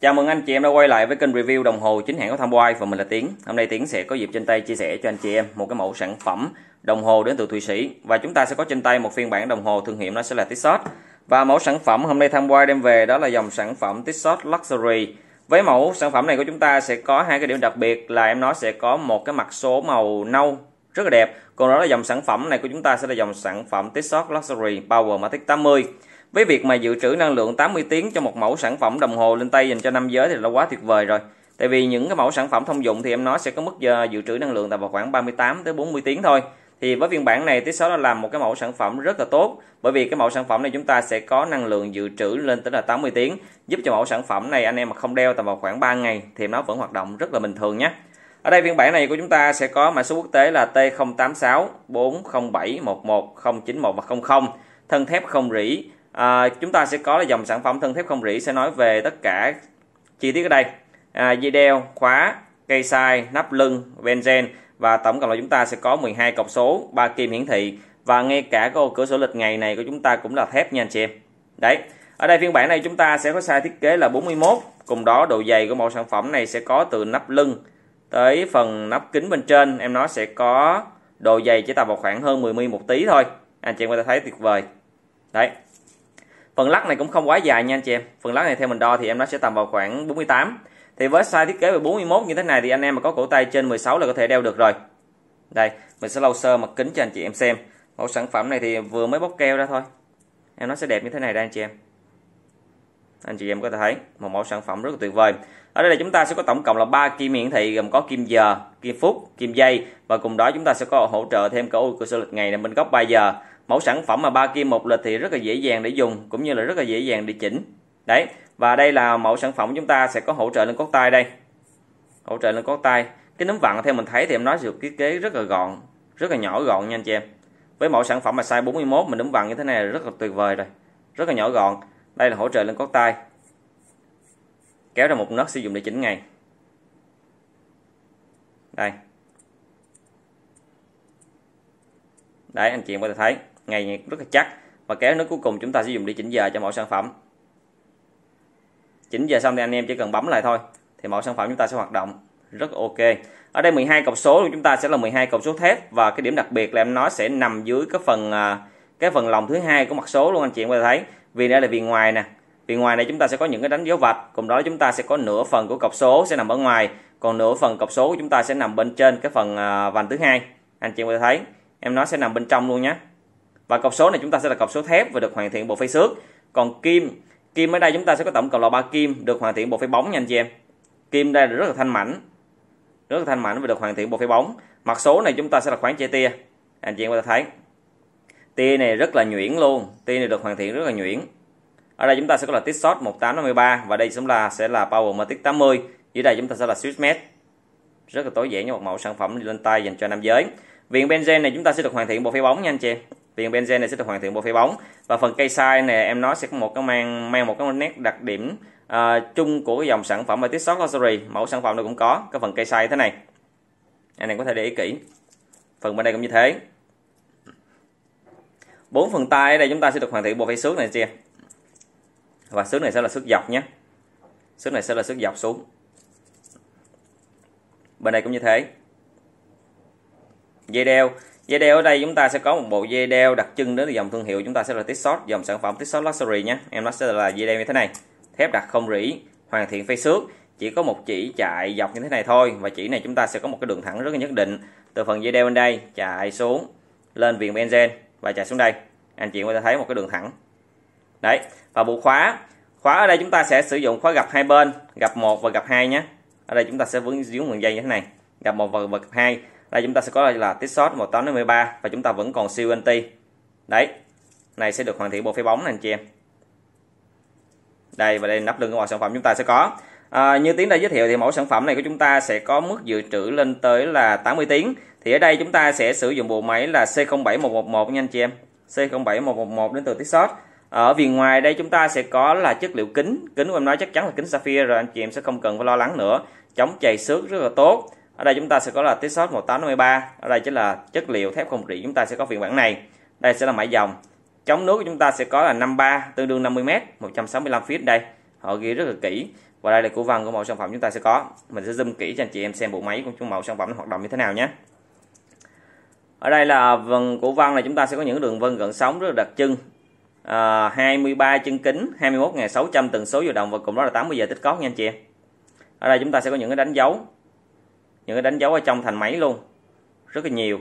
Chào mừng anh chị em đã quay lại với kênh review đồng hồ chính hãng của Tham Quay và mình là Tiến. Hôm nay Tiến sẽ có dịp trên tay chia sẻ cho anh chị em một cái mẫu sản phẩm đồng hồ đến từ Thụy Sĩ và chúng ta sẽ có trên tay một phiên bản đồng hồ thương hiệu nó sẽ là Tissot. Và mẫu sản phẩm hôm nay Tham Quay đem về đó là dòng sản phẩm Tissot Luxury. Với mẫu sản phẩm này của chúng ta sẽ có hai cái điểm đặc biệt là em nó sẽ có một cái mặt số màu nâu rất là đẹp còn đó là dòng sản phẩm này của chúng ta sẽ là dòng sản phẩm Tissot Luxury Power Matic 80 với việc mà dự trữ năng lượng 80 tiếng cho một mẫu sản phẩm đồng hồ lên tay dành cho nam giới thì là quá tuyệt vời rồi tại vì những cái mẫu sản phẩm thông dụng thì em nói sẽ có mức giờ dự trữ năng lượng tầm vào khoảng 38 tới 40 tiếng thôi thì với phiên bản này Tissot đã làm một cái mẫu sản phẩm rất là tốt bởi vì cái mẫu sản phẩm này chúng ta sẽ có năng lượng dự trữ lên tới là 80 tiếng giúp cho mẫu sản phẩm này anh em mà không đeo tầm vào khoảng 3 ngày thì nó vẫn hoạt động rất là bình thường nhé ở đây phiên bản này của chúng ta sẽ có mã số quốc tế là T086407110910 và 00, thân thép không rỉ. À, chúng ta sẽ có là dòng sản phẩm thân thép không rỉ sẽ nói về tất cả chi tiết ở đây. À, dây đeo, khóa, cây sai, nắp lưng, benzen và tổng cộng là chúng ta sẽ có 12 cọc số, 3 kim hiển thị và ngay cả cái ô cửa sổ lịch ngày này của chúng ta cũng là thép nha anh chị em. Đấy. Ở đây phiên bản này chúng ta sẽ có size thiết kế là 41, cùng đó độ dày của mẫu sản phẩm này sẽ có từ nắp lưng tới phần nắp kính bên trên em nó sẽ có độ dày chỉ tầm vào khoảng hơn 10 mm một tí thôi anh chị em có thể thấy tuyệt vời đấy phần lắc này cũng không quá dài nha anh chị em phần lắc này theo mình đo thì em nó sẽ tầm vào khoảng 48 thì với size thiết kế về 41 như thế này thì anh em mà có cổ tay trên 16 là có thể đeo được rồi đây mình sẽ lau sơ mặt kính cho anh chị em xem mẫu sản phẩm này thì vừa mới bóc keo ra thôi em nó sẽ đẹp như thế này đây anh chị em anh chị em có thể thấy một mẫu sản phẩm rất là tuyệt vời ở đây là chúng ta sẽ có tổng cộng là ba kim hiển thị gồm có kim giờ kim phút kim giây và cùng đó chúng ta sẽ có hỗ trợ thêm cả ô cửa sổ lịch ngày nằm bên góc 3 giờ mẫu sản phẩm mà ba kim một lịch thì rất là dễ dàng để dùng cũng như là rất là dễ dàng để chỉnh đấy và đây là mẫu sản phẩm chúng ta sẽ có hỗ trợ lên cốt tay đây hỗ trợ lên cốt tay cái nấm vặn theo mình thấy thì em nói được thiết kế rất là gọn rất là nhỏ gọn nha anh chị em với mẫu sản phẩm mà size 41 mình núm vặn như thế này là rất là tuyệt vời rồi rất là nhỏ gọn đây là hỗ trợ lên cốt tay kéo ra một nấc sử dụng để chỉnh ngày đây đấy anh chị em có thể thấy ngày rất là chắc và kéo nấc cuối cùng chúng ta sử dụng để chỉnh giờ cho mẫu sản phẩm chỉnh giờ xong thì anh em chỉ cần bấm lại thôi thì mẫu sản phẩm chúng ta sẽ hoạt động rất ok ở đây 12 cọc số của chúng ta sẽ là 12 cọc số thép và cái điểm đặc biệt là em nói sẽ nằm dưới cái phần à, cái phần lòng thứ hai của mặt số luôn anh chị em có thể thấy viên đây là viền ngoài nè viền ngoài này chúng ta sẽ có những cái đánh dấu vạch cùng đó chúng ta sẽ có nửa phần của cọc số sẽ nằm ở ngoài còn nửa phần cọc số của chúng ta sẽ nằm bên trên cái phần à, vành thứ hai anh chị có thể thấy em nói sẽ nằm bên trong luôn nhé và cọc số này chúng ta sẽ là cọc số thép và được hoàn thiện bộ phay xước còn kim kim ở đây chúng ta sẽ có tổng cộng là ba kim được hoàn thiện bộ phay bóng nha anh chị em kim đây là rất là thanh mảnh rất là thanh mảnh và được hoàn thiện bộ phay bóng mặt số này chúng ta sẽ là khoảng che tia anh chị em có thể thấy tia này rất là nhuyễn luôn tia này được hoàn thiện rất là nhuyễn ở đây chúng ta sẽ có là tiết short 1853 và đây chúng là sẽ là power matic 80 dưới đây chúng ta sẽ là switch mesh rất là tối giản cho một mẫu sản phẩm lên tay dành cho nam giới viền benzen này chúng ta sẽ được hoàn thiện bộ phay bóng nha anh chị viền benzen này sẽ được hoàn thiện bộ phay bóng và phần cây size này em nói sẽ có một cái mang mang một cái nét đặc điểm uh, chung của cái dòng sản phẩm ở tiết luxury mẫu sản phẩm này cũng có cái phần cây size thế này anh em có thể để ý kỹ phần bên đây cũng như thế bốn phần tay ở đây chúng ta sẽ được hoàn thiện bộ phẩy xước này chia và xước này sẽ là xước dọc nhé xước này sẽ là xước dọc xuống bên đây cũng như thế dây đeo dây đeo ở đây chúng ta sẽ có một bộ dây đeo đặc trưng đến từ dòng thương hiệu chúng ta sẽ là Tissot dòng sản phẩm Tissot Luxury nhé em nó sẽ là dây đeo như thế này thép đặt không rỉ hoàn thiện phay xước chỉ có một chỉ chạy dọc như thế này thôi và chỉ này chúng ta sẽ có một cái đường thẳng rất là nhất định từ phần dây đeo bên đây chạy xuống lên viền benzene và chạy xuống đây anh chị có thể thấy một cái đường thẳng đấy và bộ khóa khóa ở đây chúng ta sẽ sử dụng khóa gập hai bên gập một và gập hai nhé ở đây chúng ta sẽ vướng díu nguồn dây như thế này gập một và gập hai đây chúng ta sẽ có là tít short 1853 và chúng ta vẫn còn siêu anti đấy này sẽ được hoàn thiện bộ phế bóng này anh chị em đây và đây nắp lưng của mọi sản phẩm chúng ta sẽ có à, như tiến đã giới thiệu thì mẫu sản phẩm này của chúng ta sẽ có mức dự trữ lên tới là 80 tiếng thì ở đây chúng ta sẽ sử dụng bộ máy là C07111 nha anh chị em C07111 đến từ Texas ở viền ngoài đây chúng ta sẽ có là chất liệu kính kính của em nói chắc chắn là kính sapphire rồi anh chị em sẽ không cần phải lo lắng nữa chống chày xước rất là tốt ở đây chúng ta sẽ có là Texas 1853 ở đây chính là chất liệu thép không rỉ chúng ta sẽ có phiên bản này đây sẽ là mãi dòng chống nước của chúng ta sẽ có là 53 tương đương 50m 165 feet đây họ ghi rất là kỹ và đây là củ văn của mẫu sản phẩm chúng ta sẽ có mình sẽ zoom kỹ cho anh chị em xem bộ máy của chúng mẫu sản phẩm hoạt động như thế nào nhé ở đây là vần của vân này chúng ta sẽ có những đường vân gần sóng rất là đặc trưng à, 23 chân kính 21.600 tần số dao động và cùng đó là 80 giờ tích cót nha anh chị ở đây chúng ta sẽ có những cái đánh dấu những cái đánh dấu ở trong thành máy luôn rất là nhiều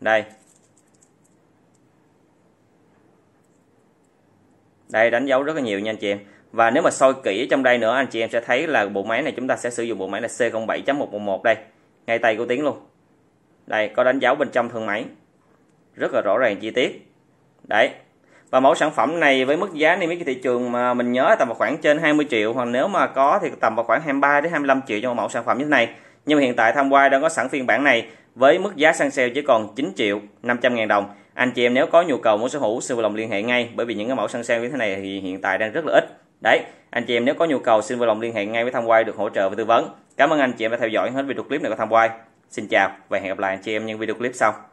đây đây đánh dấu rất là nhiều nha anh chị em và nếu mà soi kỹ trong đây nữa anh chị em sẽ thấy là bộ máy này chúng ta sẽ sử dụng bộ máy là C07.111 đây ngay tay của Tiến luôn đây có đánh dấu bên trong thương máy rất là rõ ràng chi tiết đấy và mẫu sản phẩm này với mức giá niêm yết thị trường mà mình nhớ tầm vào khoảng trên 20 triệu hoặc nếu mà có thì tầm vào khoảng 23 đến 25 triệu cho một mẫu sản phẩm như thế này nhưng mà hiện tại tham qua đang có sẵn phiên bản này với mức giá sang sale chỉ còn 9 triệu 500 ngàn đồng anh chị em nếu có nhu cầu muốn sở hữu xin vui lòng liên hệ ngay bởi vì những cái mẫu sang sale như thế này thì hiện tại đang rất là ít đấy anh chị em nếu có nhu cầu xin vui lòng liên hệ ngay với tham quay được hỗ trợ và tư vấn cảm ơn anh chị em đã theo dõi hết video clip này của tham quay Xin chào và hẹn gặp lại anh chị em những video clip sau.